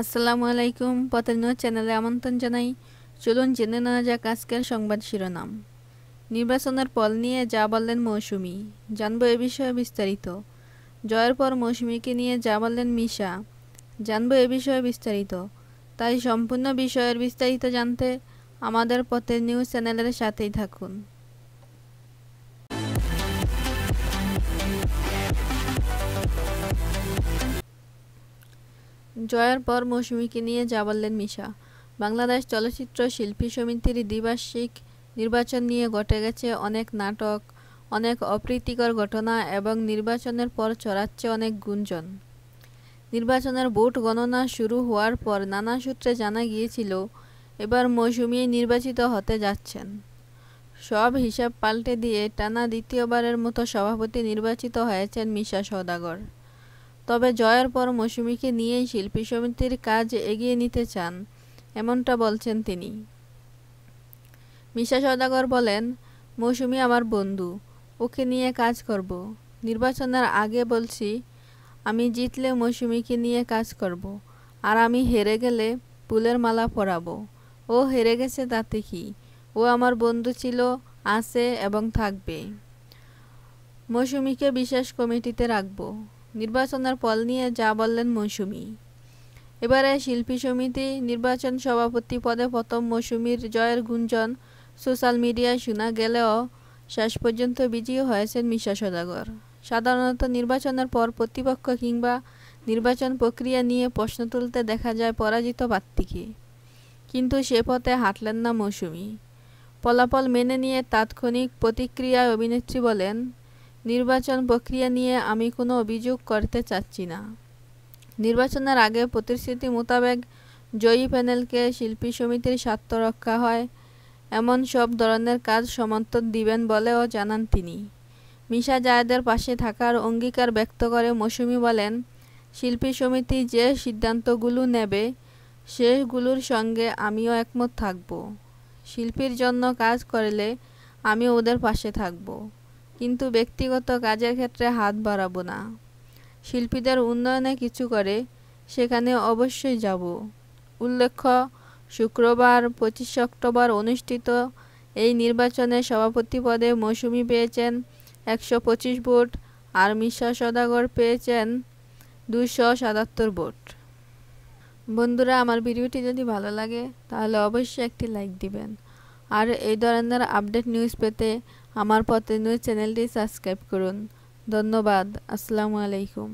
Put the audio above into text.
আসসালামু আলাইকুম নিউজ চ্যানেলে আমন্ত্রণ জানাই চলুন জেনে নেওয়া যাক আজকের সংবাদ শিরোনাম নির্বাচনের পল নিয়ে যা বললেন মৌসুমি জানবো এ বিষয়ে বিস্তারিত জয়ের পর মৌসুমিকে নিয়ে যা বললেন মিশা জানবো এ বিষয়ে বিস্তারিত তাই সম্পূর্ণ বিষয়ের বিস্তারিত জানতে আমাদের পথের নিউজ চ্যানেলের সাথেই থাকুন জয়ের পর মৌসুমীকে নিয়ে যা বললেন মিশা বাংলাদেশ চলচ্চিত্র শিল্পী সমিতির দ্বিবার্ষিক নির্বাচন নিয়ে ঘটে গেছে অনেক নাটক অনেক অপ্রীতিকর ঘটনা এবং নির্বাচনের পর চড়াচ্ছে অনেক গুঞ্জন নির্বাচনের ভোট গণনা শুরু হওয়ার পর নানা সূত্রে জানা গিয়েছিল এবার মৌসুমি নির্বাচিত হতে যাচ্ছেন সব হিসাব পাল্টে দিয়ে টানা দ্বিতীয়বারের মতো সভাপতি নির্বাচিত হয়েছেন মিশা সৌদাগর তবে জয়ের পর মৌসুমীকে নিয়েই শিল্পী সমিতির কাজ এগিয়ে নিতে চান এমনটা বলছেন তিনি মিশা সদাগর বলেন মৌসুমি আমার বন্ধু ওকে নিয়ে কাজ করব নির্বাচনের আগে বলছি আমি জিতলে মৌসুমিকে নিয়ে কাজ করব আর আমি হেরে গেলে ফুলের মালা পরাবো ও হেরে গেছে তাতে কি ও আমার বন্ধু ছিল আছে এবং থাকবে মৌসুমিকে বিশেষ কমিটিতে রাখবো নির্বাচনের ফল নিয়ে যা বললেন মৌসুমি এবারে শিল্পী সমিতি নির্বাচন সভাপতি পদে প্রথম মৌসুমির জয়ের গুঞ্জন সোশ্যাল মিডিয়ায় শোনা গেলেও শেষ পর্যন্ত বিজয়ী হয়েছেন মিশা সদাগর সাধারণত নির্বাচনের পর প্রতিপক্ষ কিংবা নির্বাচন প্রক্রিয়া নিয়ে প্রশ্ন তুলতে দেখা যায় পরাজিত প্রার্থীকে কিন্তু সে পথে হাঁটলেন না মৌসুমি ফলাফল মেনে নিয়ে তাৎক্ষণিক প্রতিক্রিয়ায় অভিনেত্রী বলেন নির্বাচন প্রক্রিয়া নিয়ে আমি কোনো অভিযোগ করতে চাচ্ছি না নির্বাচনের আগে প্রতিশ্রুতি মোতাবেক জয়ী প্যানেলকে শিল্পী সমিতির স্বার্থ রক্ষা হয় এমন সব ধরনের কাজ সমর্থন দিবেন বলেও জানান তিনি মিশা জায়দের পাশে থাকার অঙ্গীকার ব্যক্ত করে মৌসুমি বলেন শিল্পী সমিতি যে সিদ্ধান্তগুলো নেবে সেগুলোর সঙ্গে আমিও একমত থাকব শিল্পীর জন্য কাজ করলে আমি ওদের পাশে থাকবো কিন্তু ব্যক্তিগত কাজের ক্ষেত্রে হাত বাড়াবো না শিল্পীদের উন্নয়নে কিছু করে সেখানে অবশ্যই যাব উল্লেখ্য শুক্রবার পঁচিশ অক্টোবর অনুষ্ঠিত এই নির্বাচনে সভাপতি পদে মৌসুমি পেয়েছেন একশো পঁচিশ ভোট আর মিশা সদাগর পেয়েছেন দুশো সাতাত্তর ভোট বন্ধুরা আমার ভিডিওটি যদি ভালো লাগে তাহলে অবশ্যই একটি লাইক দিবেন আর এই ধরনের আপডেট নিউজ পেতে আমার পতেন্দ্র চ্যানেলটি সাবস্ক্রাইব করুন ধন্যবাদ আসসালামু আলাইকুম